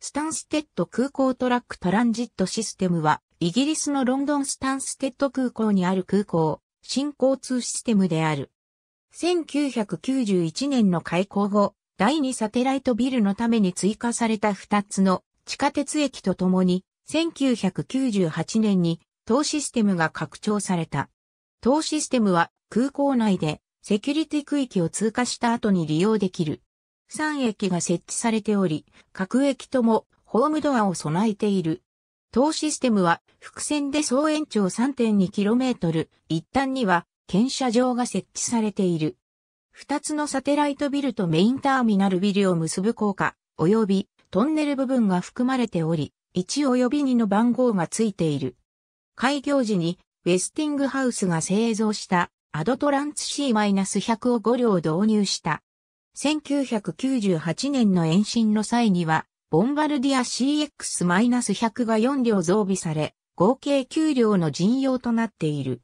スタンステッド空港トラックトランジットシステムは、イギリスのロンドンスタンステッド空港にある空港、新交通システムである。1991年の開港後、第2サテライトビルのために追加された2つの地下鉄駅とともに、1998年に当システムが拡張された。当システムは空港内でセキュリティ区域を通過した後に利用できる3駅が設置されており、各駅ともホームドアを備えている。当システムは複線で総延長 3.2km、一端には検車場が設置されている。二つのサテライトビルとメインターミナルビルを結ぶ効果、及びトンネル部分が含まれており、1及び2の番号がついている。開業時にウェスティングハウスが製造したアドトランツ C-100 を5両導入した。1998年の延伸の際には、ボンバルディア CX-100 が4両増備され、合計9両の陣容となっている。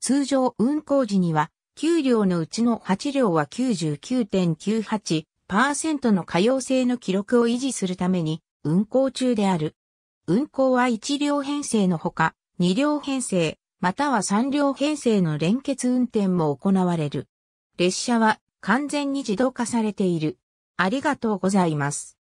通常運行時には、9両のうちの8両は99.98%の可用性の記録を維持するために運行中である。運行は1両編成のほか、2両編成、または3両編成の連結運転も行われる。列車は完全に自動化されている。ありがとうございます。